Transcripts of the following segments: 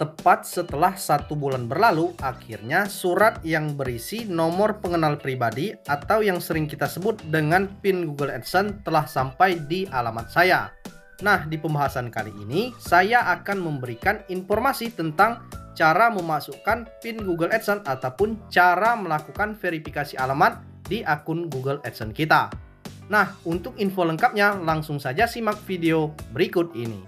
Tepat setelah satu bulan berlalu, akhirnya surat yang berisi nomor pengenal pribadi atau yang sering kita sebut dengan PIN Google AdSense telah sampai di alamat saya. Nah, di pembahasan kali ini, saya akan memberikan informasi tentang cara memasukkan PIN Google AdSense ataupun cara melakukan verifikasi alamat di akun Google AdSense kita. Nah, untuk info lengkapnya, langsung saja simak video berikut ini.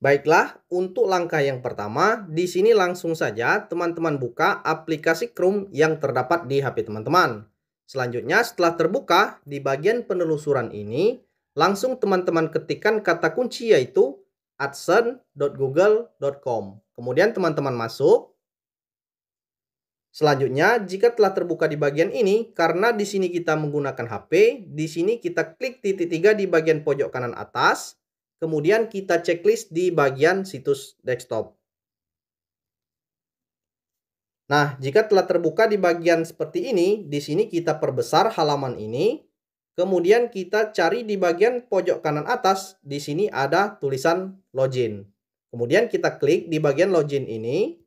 Baiklah, untuk langkah yang pertama, di sini langsung saja teman-teman buka aplikasi Chrome yang terdapat di HP teman-teman. Selanjutnya, setelah terbuka, di bagian penelusuran ini, langsung teman-teman ketikkan kata kunci yaitu adsense.google.com. Kemudian teman-teman masuk. Selanjutnya, jika telah terbuka di bagian ini, karena di sini kita menggunakan HP, di sini kita klik titik tiga di bagian pojok kanan atas, Kemudian kita checklist di bagian situs desktop. Nah, jika telah terbuka di bagian seperti ini, di sini kita perbesar halaman ini. Kemudian kita cari di bagian pojok kanan atas, di sini ada tulisan login. Kemudian kita klik di bagian login ini.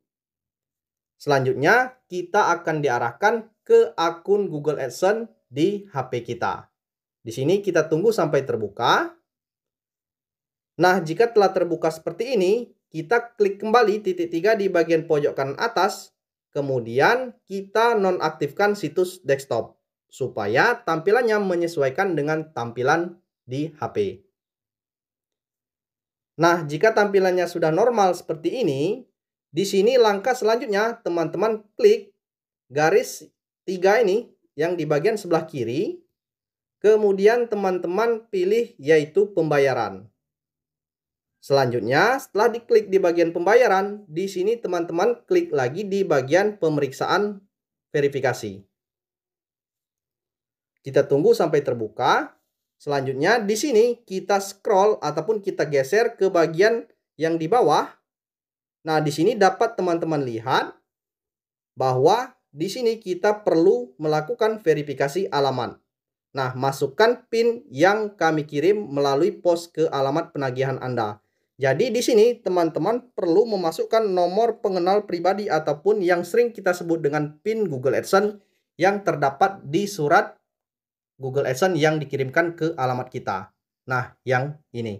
Selanjutnya, kita akan diarahkan ke akun Google AdSense di HP kita. Di sini kita tunggu sampai terbuka. Nah, jika telah terbuka seperti ini, kita klik kembali titik tiga di bagian pojok kanan atas, kemudian kita nonaktifkan situs desktop supaya tampilannya menyesuaikan dengan tampilan di HP. Nah, jika tampilannya sudah normal seperti ini, di sini langkah selanjutnya teman-teman klik garis tiga ini yang di bagian sebelah kiri, kemudian teman-teman pilih yaitu pembayaran. Selanjutnya, setelah diklik di bagian pembayaran, di sini teman-teman klik lagi di bagian pemeriksaan verifikasi. Kita tunggu sampai terbuka. Selanjutnya, di sini kita scroll ataupun kita geser ke bagian yang di bawah. Nah, di sini dapat teman-teman lihat bahwa di sini kita perlu melakukan verifikasi alamat. Nah, masukkan PIN yang kami kirim melalui pos ke alamat penagihan Anda. Jadi di sini teman-teman perlu memasukkan nomor pengenal pribadi ataupun yang sering kita sebut dengan PIN Google AdSense yang terdapat di surat Google AdSense yang dikirimkan ke alamat kita. Nah, yang ini.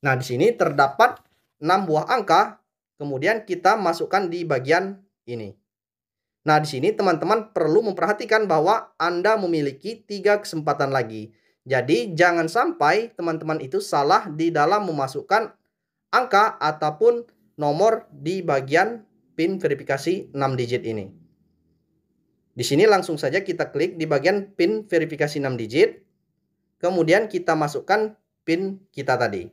Nah, di sini terdapat 6 buah angka, kemudian kita masukkan di bagian ini. Nah, di sini teman-teman perlu memperhatikan bahwa Anda memiliki tiga kesempatan lagi. Jadi, jangan sampai teman-teman itu salah di dalam memasukkan angka ataupun nomor di bagian pin verifikasi 6 digit ini. Di sini langsung saja kita klik di bagian pin verifikasi 6 digit. Kemudian kita masukkan pin kita tadi.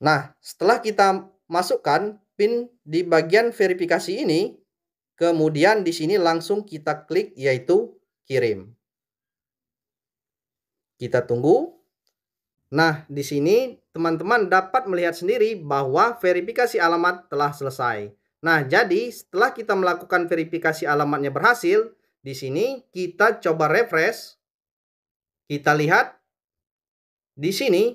Nah, setelah kita masukkan pin di bagian verifikasi ini, kemudian di sini langsung kita klik yaitu kirim. Kita tunggu. Nah, di sini teman-teman dapat melihat sendiri bahwa verifikasi alamat telah selesai. Nah, jadi setelah kita melakukan verifikasi alamatnya berhasil, di sini kita coba refresh. Kita lihat di sini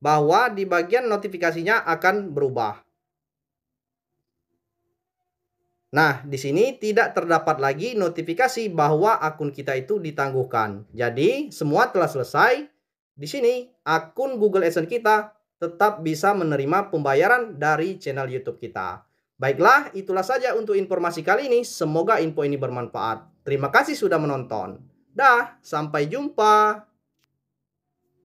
bahwa di bagian notifikasinya akan berubah. Nah, di sini tidak terdapat lagi notifikasi bahwa akun kita itu ditangguhkan. Jadi, semua telah selesai. Di sini, akun Google AdSense kita tetap bisa menerima pembayaran dari channel YouTube kita. Baiklah, itulah saja untuk informasi kali ini. Semoga info ini bermanfaat. Terima kasih sudah menonton. Dah, sampai jumpa.